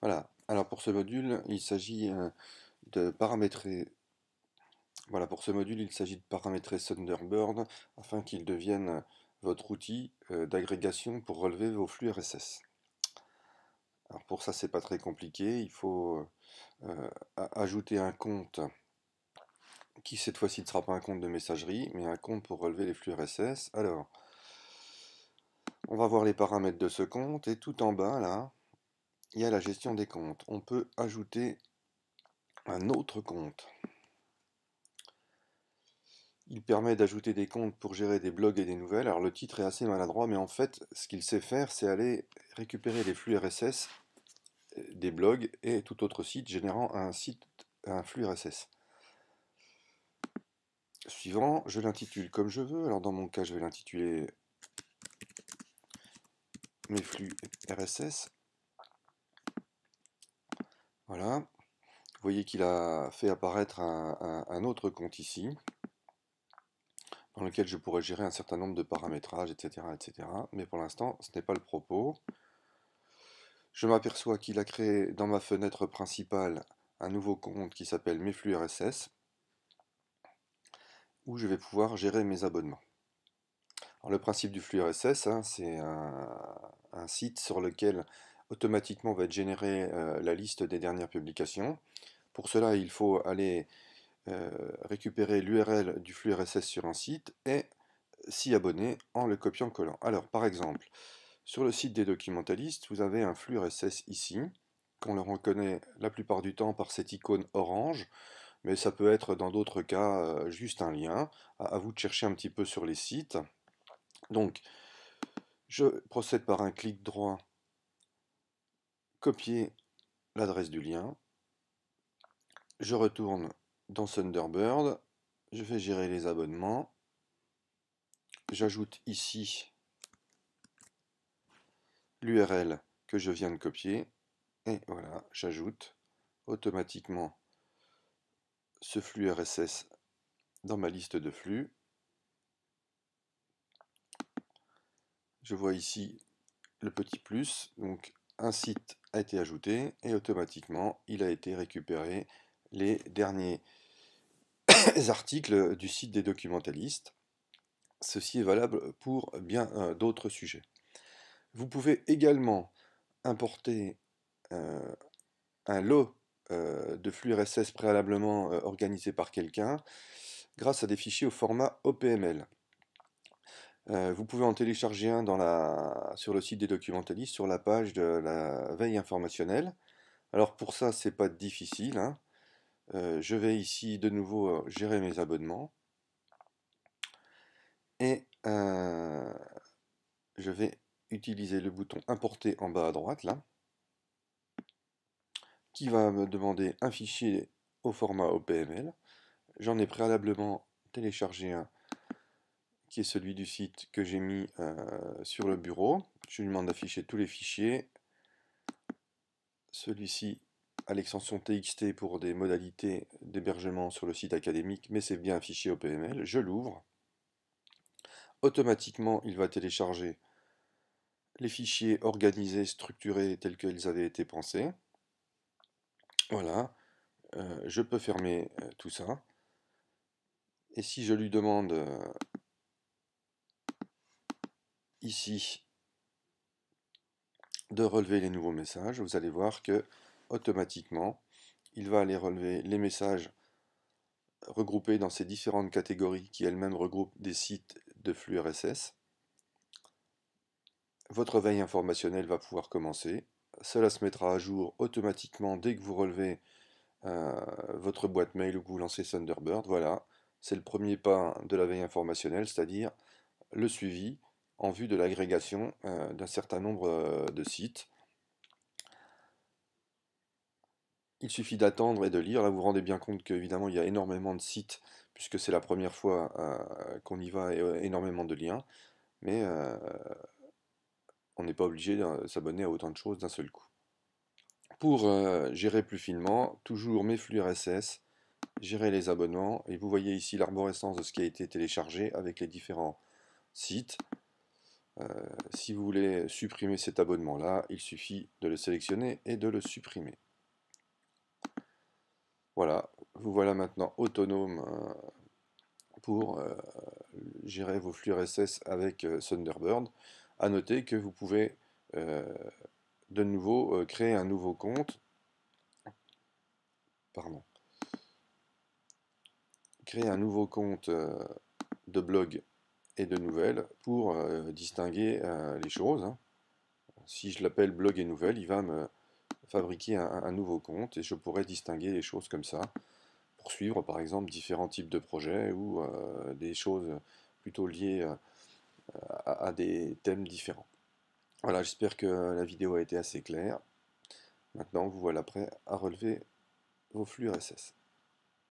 Voilà, alors pour ce module, il s'agit euh, de paramétrer voilà, pour ce module, il s'agit de paramétrer Thunderbird afin qu'il devienne votre outil euh, d'agrégation pour relever vos flux RSS. Alors pour ça, c'est pas très compliqué, il faut euh, ajouter un compte qui cette fois-ci ne sera pas un compte de messagerie, mais un compte pour relever les flux RSS. Alors, on va voir les paramètres de ce compte, et tout en bas, là, il y a la gestion des comptes. On peut ajouter un autre compte. Il permet d'ajouter des comptes pour gérer des blogs et des nouvelles. Alors le titre est assez maladroit, mais en fait, ce qu'il sait faire, c'est aller récupérer les flux RSS euh, des blogs et tout autre site générant un, un flux RSS. Suivant, je l'intitule comme je veux. Alors dans mon cas, je vais l'intituler mes flux RSS. Voilà. Vous voyez qu'il a fait apparaître un, autre compte ici, dans lequel je pourrais gérer un certain nombre de paramétrages, etc. etc. Mais pour l'instant, ce n'est pas le propos. Je m'aperçois qu'il a créé dans ma fenêtre principale un nouveau compte qui s'appelle mes flux RSS, où je vais pouvoir gérer mes abonnements. le principe du flux RSS, hein, c'est un, site sur lequel automatiquement va être générée euh, la liste des dernières publications. Pour cela, il faut aller euh, récupérer l'URL du flux RSS sur un site et s'y abonner en le copiant-collant. Alors, par exemple, sur le site des documentalistes, vous avez un flux RSS ici, qu'on le reconnaît la plupart du temps par cette icône orange, mais ça peut être dans d'autres cas euh, juste un lien. à, vous de chercher un petit peu sur les sites. Donc, je procède par un clic droit copier l'adresse du lien. Je retourne dans Thunderbird. Je vais gérer les abonnements. J'ajoute ici l'URL que je viens de copier. Et voilà, j'ajoute automatiquement ce flux RSS dans ma liste de flux. Je vois ici le petit plus, donc un site a été ajouté et automatiquement il a été récupéré les derniers articles du site des documentalistes. Ceci est valable pour bien euh, d'autres sujets. Vous pouvez également importer euh, un lot euh, de flux RSS préalablement organisé par quelqu'un grâce à des fichiers au format OPML. Euh, vous pouvez en télécharger un sur le site des documentalistes, sur la page de la veille informationnelle. Alors pour ça, ce n'est pas difficile. Hein. Euh, je vais ici de nouveau euh, gérer mes abonnements. Et je vais utiliser le bouton importer en bas à droite là, qui va me demander un fichier au format OPML. J'en ai préalablement téléchargé un qui est celui du site que j'ai mis euh, sur le bureau. Je lui demande d'afficher tous les fichiers. Celui-ci à l'extension TXT pour des modalités d'hébergement sur le site académique, mais c'est bien un fichier PML. Je l'ouvre. Automatiquement, il va télécharger les fichiers organisés, structurés tels qu'ils avaient été pensés. Voilà, euh, je peux fermer euh, tout ça. Et si je lui demande ici de relever les nouveaux messages, vous allez voir que automatiquement, il va aller relever les messages regroupés dans ces différentes catégories qui elles-mêmes regroupent des sites de flux RSS. Votre veille informationnelle va pouvoir commencer. Cela se mettra à jour automatiquement dès que vous relevez euh, votre boîte mail ou que vous lancez Thunderbird. Voilà, c'est le premier pas de la veille informationnelle, c'est-à-dire le suivi en vue de l'agrégation euh, d'un certain nombre euh, de sites. Il suffit d'attendre et de lire. Là, vous vous rendez bien compte qu'évidemment, il y a énormément de sites, puisque c'est la première fois euh, qu'on y va, et énormément de liens. Mais on n'est pas obligé de s'abonner à autant de choses d'un seul coup. Pour gérer plus finement, toujours mes flux RSS, gérer les abonnements, et vous voyez ici l'arborescence de ce qui a été téléchargé avec les différents sites. Euh, si vous voulez supprimer cet abonnement-là, il suffit de le sélectionner et de le supprimer. Voilà, vous voilà maintenant autonome euh, pour euh, gérer vos flux RSS avec Thunderbird. A noter que vous pouvez de nouveau créer un nouveau compte. Pardon. Créer un nouveau compte de blog et de nouvelles pour euh, distinguer euh, les choses. Hein. Si je l'appelle blog et nouvelles, il va me fabriquer un, nouveau compte et je pourrais distinguer les choses comme ça pour suivre par exemple différents types de projets ou euh, des choses plutôt liées à, à des thèmes différents. Voilà, j'espère que la vidéo a été assez claire. Maintenant, vous voilà prêt à relever vos flux RSS.